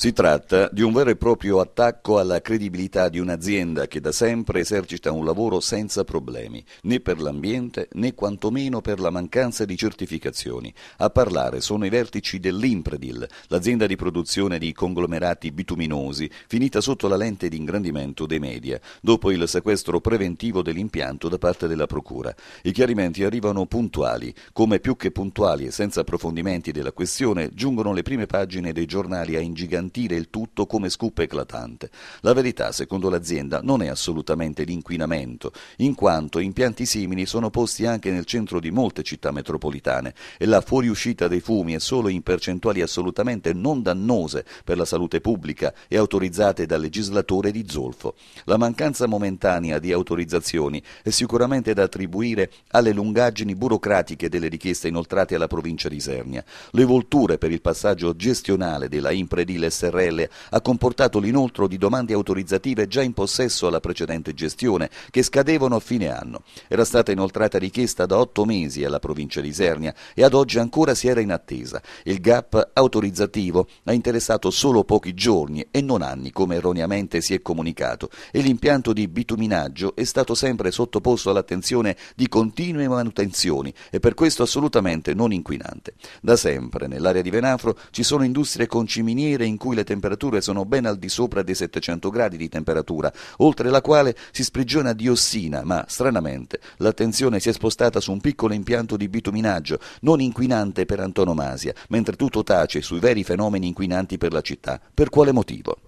Si tratta di un vero e proprio attacco alla credibilità di un'azienda che da sempre esercita un lavoro senza problemi, né per l'ambiente né quantomeno per la mancanza di certificazioni. A parlare sono i vertici dell'Impredil, l'azienda di produzione di conglomerati bituminosi, finita sotto la lente di ingrandimento dei media, dopo il sequestro preventivo dell'impianto da parte della Procura. I chiarimenti arrivano puntuali, come più che puntuali e senza approfondimenti della questione giungono le prime pagine dei giornali a ingigantire smentire il tutto come scoop eclatante. La verità, secondo l'azienda, non è assolutamente l'inquinamento, in quanto impianti simili sono posti anche nel centro di molte città metropolitane e la fuoriuscita dei fumi è solo in percentuali assolutamente non dannose per la salute pubblica e autorizzate dal legislatore di zolfo. La mancanza momentanea di autorizzazioni è sicuramente da attribuire alle lungaggini burocratiche delle richieste inoltrate alla provincia di Isernia. Le volture per il passaggio gestionale della Imprediles SRL ha comportato l'inoltro di domande autorizzative già in possesso alla precedente gestione, che scadevano a fine anno. Era stata inoltrata richiesta da otto mesi alla provincia di Isernia e ad oggi ancora si era in attesa. Il gap autorizzativo ha interessato solo pochi giorni e non anni, come erroneamente si è comunicato, e l'impianto di bituminaggio è stato sempre sottoposto all'attenzione di continue manutenzioni e per questo assolutamente non inquinante. Da sempre nell'area di Venafro ci sono industrie con ciminiere in cui cui le temperature sono ben al di sopra dei 700 gradi di temperatura, oltre la quale si sprigiona diossina, ma stranamente l'attenzione si è spostata su un piccolo impianto di bituminaggio, non inquinante per antonomasia, mentre tutto tace sui veri fenomeni inquinanti per la città. Per quale motivo?